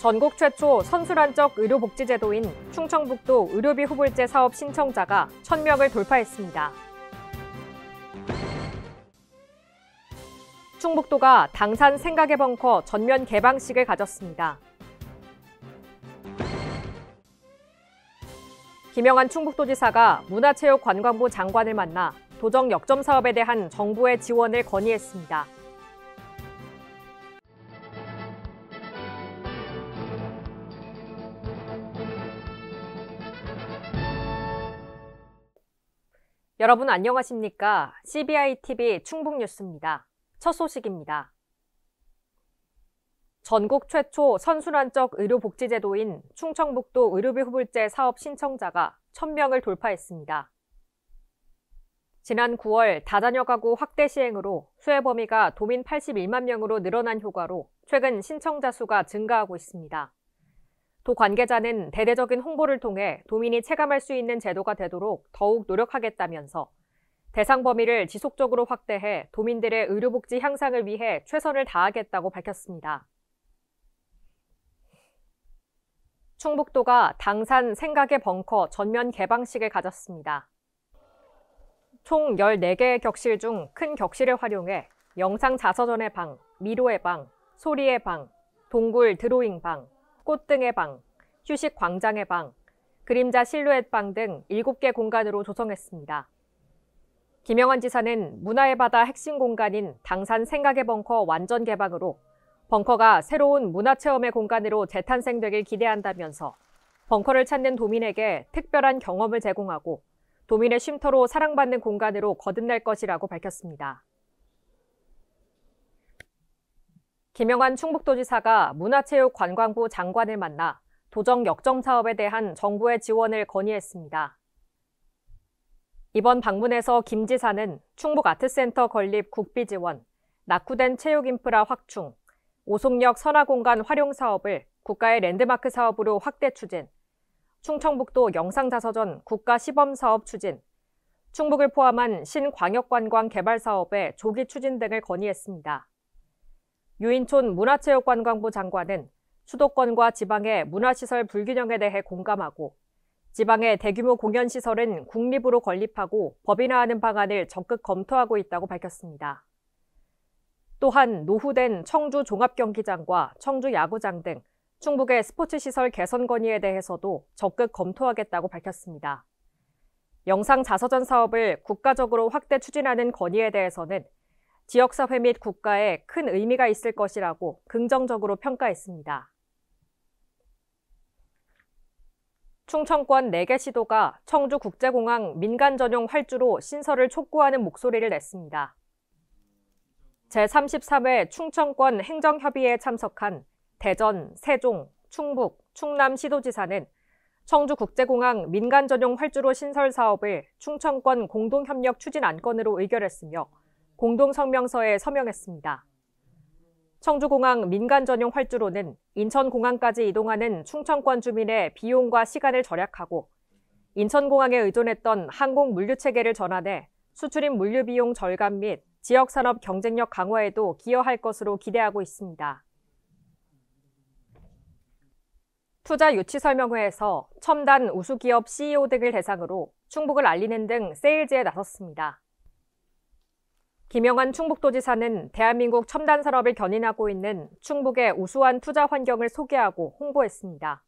전국 최초 선순환적 의료복지제도인 충청북도 의료비 후불제 사업 신청자가 1000명을 돌파했습니다. 충북도가 당산 생각의 벙커 전면 개방식을 가졌습니다. 김영한 충북도지사가 문화체육관광부 장관을 만나 도정 역점 사업에 대한 정부의 지원을 건의했습니다. 여러분 안녕하십니까? CBI TV 충북 뉴스입니다. 첫 소식입니다. 전국 최초 선순환적 의료복지제도인 충청북도 의료비후불제 사업 신청자가 1000명을 돌파했습니다. 지난 9월 다자녀 가구 확대 시행으로 수혜 범위가 도민 81만 명으로 늘어난 효과로 최근 신청자 수가 증가하고 있습니다. 도 관계자는 대대적인 홍보를 통해 도민이 체감할 수 있는 제도가 되도록 더욱 노력하겠다면서 대상 범위를 지속적으로 확대해 도민들의 의료복지 향상을 위해 최선을 다하겠다고 밝혔습니다. 충북도가 당산 생각의 벙커 전면 개방식을 가졌습니다. 총 14개의 격실 중 큰 격실을 활용해 영상 자서전의 방, 미로의 방, 소리의 방, 동굴 드로잉 방, 꽃등의 방, 휴식 광장의 방, 그림자 실루엣 방 등 7개 공간으로 조성했습니다. 김영환 지사는 문화의 바다 핵심 공간인 당산 생각의 벙커 완전 개방으로 벙커가 새로운 문화 체험의 공간으로 재탄생되길 기대한다면서 벙커를 찾는 도민에게 특별한 경험을 제공하고 도민의 쉼터로 사랑받는 공간으로 거듭날 것이라고 밝혔습니다. 김영환 충북도지사가 문화체육관광부 장관을 만나 도정 역점 사업에 대한 정부의 지원을 건의했습니다. 이번 방문에서 김 지사는 충북아트센터 건립 국비 지원, 낙후된 체육인프라 확충, 오송역 선화공간 활용 사업을 국가의 랜드마크 사업으로 확대 추진, 충청북도 영상자서전 국가 시범 사업 추진, 충북을 포함한 신광역관광 개발 사업의 조기 추진 등을 건의했습니다. 유인촌 문화체육관광부 장관은 수도권과 지방의 문화시설 불균형에 대해 공감하고 지방의 대규모 공연시설은 국립으로 건립하고 법인화하는 방안을 적극 검토하고 있다고 밝혔습니다. 또한 노후된 청주 종합경기장과 청주 야구장 등 충북의 스포츠시설 개선 건의에 대해서도 적극 검토하겠다고 밝혔습니다. 영상 자서전 사업을 국가적으로 확대 추진하는 건의에 대해서는 지역사회 및 국가에 큰 의미가 있을 것이라고 긍정적으로 평가했습니다. 충청권 4개 시도가 청주국제공항 민간 전용 활주로 신설을 촉구하는 목소리를 냈습니다. 제33회 충청권 행정협의회에 참석한 대전, 세종, 충북, 충남 시도지사는 청주국제공항 민간 전용 활주로 신설 사업을 충청권 공동협력 추진 안건으로 의결했으며 공동성명서에 서명했습니다. 청주공항 민간 전용 활주로는 인천공항까지 이동하는 충청권 주민의 비용과 시간을 절약하고 인천공항에 의존했던 항공 물류체계를 전환해 수출입 물류비용 절감 및 지역산업 경쟁력 강화에도 기여할 것으로 기대하고 있습니다. 투자 유치 설명회에서 첨단 우수기업 CEO 등을 대상으로 충북을 알리는 등 세일즈에 나섰습니다. 김영환 충북도지사는 대한민국 첨단 산업을 견인하고 있는 충북의 우수한 투자 환경을 소개하고 홍보했습니다.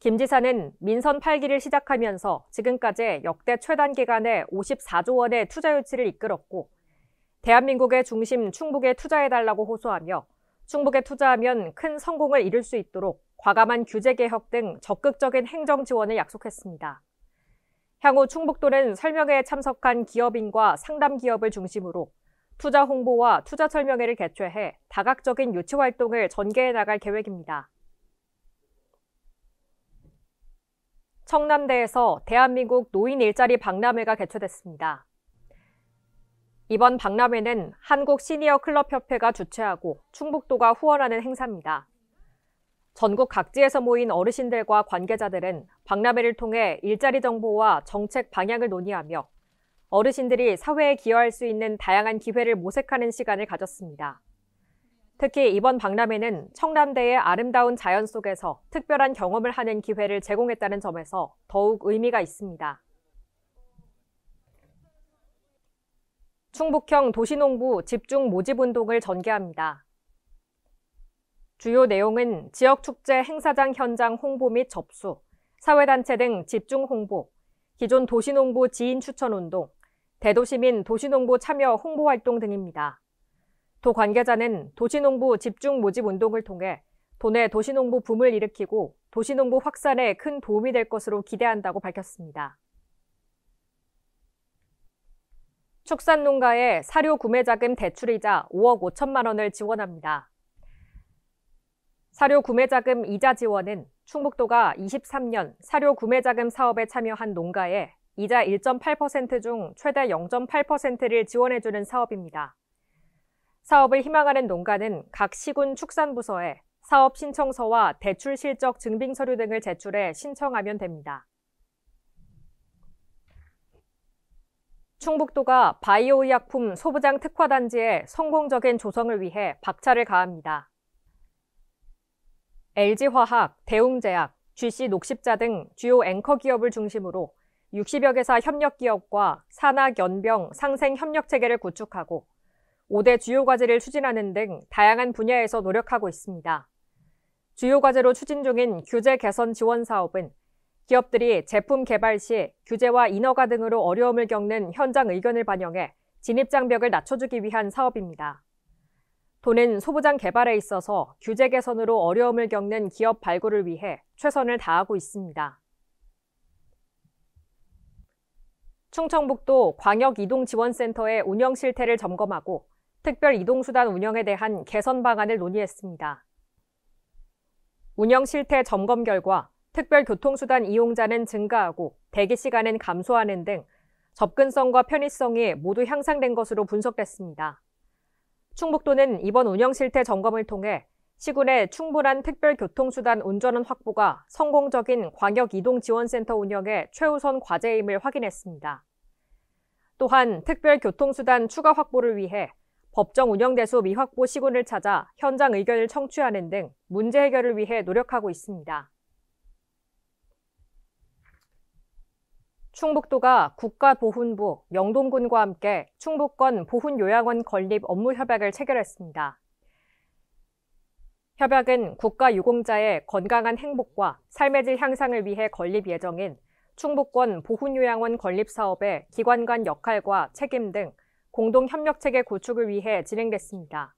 김 지사는 민선 8기를 시작하면서 지금까지 역대 최단 기간에 54조 원의 투자 유치를 이끌었고 대한민국의 중심 충북에 투자해달라고 호소하며 충북에 투자하면 큰 성공을 이룰 수 있도록 과감한 규제 개혁 등 적극적인 행정 지원을 약속했습니다. 향후 충북도는 설명회에 참석한 기업인과 상담 기업을 중심으로 투자 홍보와 투자 설명회를 개최해 다각적인 유치 활동을 전개해 나갈 계획입니다. 청남대에서 대한민국 노인 일자리 박람회가 개최됐습니다. 이번 박람회는 한국 시니어 클럽 협회가 주최하고 충북도가 후원하는 행사입니다. 전국 각지에서 모인 어르신들과 관계자들은 박람회를 통해 일자리 정보와 정책 방향을 논의하며 어르신들이 사회에 기여할 수 있는 다양한 기회를 모색하는 시간을 가졌습니다. 특히 이번 박람회는 청남대의 아름다운 자연 속에서 특별한 경험을 하는 기회를 제공했다는 점에서 더욱 의미가 있습니다. 충북형 도시농부 집중 모집 운동을 전개합니다. 주요 내용은 지역축제 행사장 현장 홍보 및 접수, 사회단체 등 집중 홍보, 기존 도시농부 지인 추천 운동, 대도시민 도시농부 참여 홍보 활동 등입니다. 도 관계자는 도시농부 집중 모집 운동을 통해 도내 도시농부 붐을 일으키고 도시농부 확산에 큰 도움이 될 것으로 기대한다고 밝혔습니다. 축산농가의 사료 구매자금 대출이자 5억 5천만 원을 지원합니다. 사료 구매자금 이자 지원은 충북도가 23년 사료 구매자금 사업에 참여한 농가에 이자 1.8%중 최대 0.8%를 지원해주는 사업입니다. 사업을 희망하는 농가는 각 시군 축산부서에 사업 신청서와 대출 실적 증빙 서류 등을 제출해 신청하면 됩니다. 충북도가 바이오의약품 소부장 특화단지에 성공적인 조성을 위해 박차를 가합니다. LG화학, 대웅제약, GC녹십자 등 주요 앵커 기업을 중심으로 60여 개사 협력 기업과 산학, 연병, 상생 협력 체계를 구축하고 5대 주요 과제를 추진하는 등 다양한 분야에서 노력하고 있습니다. 주요 과제로 추진 중인 규제 개선 지원 사업은 기업들이 제품 개발 시 규제와 인허가 등으로 어려움을 겪는 현장 의견을 반영해 진입 장벽을 낮춰주기 위한 사업입니다. 도는 소부장 개발에 있어서 규제 개선으로 어려움을 겪는 기업 발굴을 위해 최선을 다하고 있습니다. 충청북도 광역이동지원센터의 운영 실태를 점검하고 특별 이동수단 운영에 대한 개선 방안을 논의했습니다. 운영 실태 점검 결과 특별 교통수단 이용자는 증가하고 대기 시간은 감소하는 등 접근성과 편의성이 모두 향상된 것으로 분석됐습니다. 충북도는 이번 운영 실태 점검을 통해 시군의 충분한 특별교통수단 운전원 확보가 성공적인 광역이동지원센터 운영의 최우선 과제임을 확인했습니다. 또한 특별교통수단 추가 확보를 위해 법정 운영대수 미확보 시군을 찾아 현장 의견을 청취하는 등 문제 해결을 위해 노력하고 있습니다. 충북도가 국가보훈부, 영동군과 함께 충북권 보훈요양원 건립 업무 협약을 체결했습니다. 협약은 국가유공자의 건강한 행복과 삶의 질 향상을 위해 건립 예정인 충북권 보훈요양원 건립 사업의 기관 간 역할과 책임 등 공동 협력체계 구축을 위해 진행됐습니다.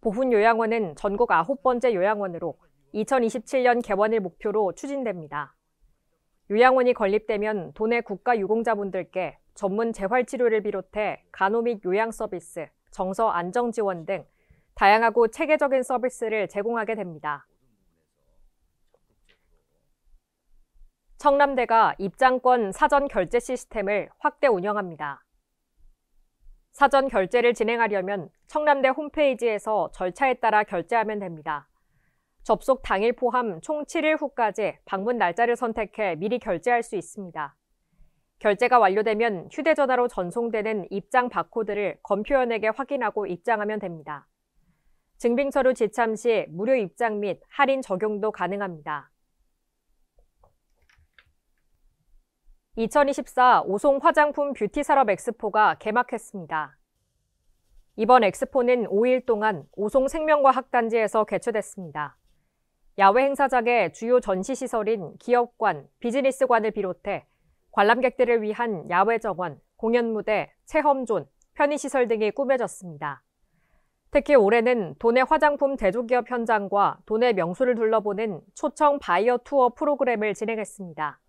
보훈요양원은 전국 아홉 번째 요양원으로 2027년 개원을 목표로 추진됩니다. 요양원이 건립되면 도내 국가 유공자분들께 전문 재활치료를 비롯해 간호 및 요양 서비스, 정서 안정 지원 등 다양하고 체계적인 서비스를 제공하게 됩니다. 청남대가 입장권 사전 결제 시스템을 확대 운영합니다. 사전 결제를 진행하려면 청남대 홈페이지에서 절차에 따라 결제하면 됩니다. 접속 당일 포함 총 7일 후까지 방문 날짜를 선택해 미리 결제할 수 있습니다. 결제가 완료되면 휴대전화로 전송되는 입장 바코드를 검표원에게 확인하고 입장하면 됩니다. 증빙서류 지참 시 무료 입장 및 할인 적용도 가능합니다. 2024 오송 화장품 뷰티 산업 엑스포가 개막했습니다. 이번 엑스포는 5일 동안 오송 생명과학 단지에서 개최됐습니다. 야외 행사장의 주요 전시시설인 기업관, 비즈니스관을 비롯해 관람객들을 위한 야외 정원, 공연 무대, 체험존, 편의시설 등이 꾸며졌습니다. 특히 올해는 도내 화장품 제조기업 현장과 도내 명소를 둘러보는 초청 바이어 투어 프로그램을 진행했습니다.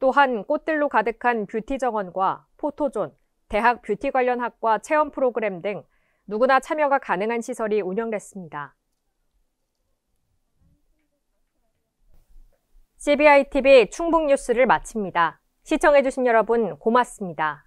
또한 꽃들로 가득한 뷰티 정원과 포토존, 대학 뷰티 관련 학과 체험 프로그램 등 누구나 참여가 가능한 시설이 운영됐습니다. CBI TV 충북 뉴스를 마칩니다. 시청해주신 여러분 고맙습니다.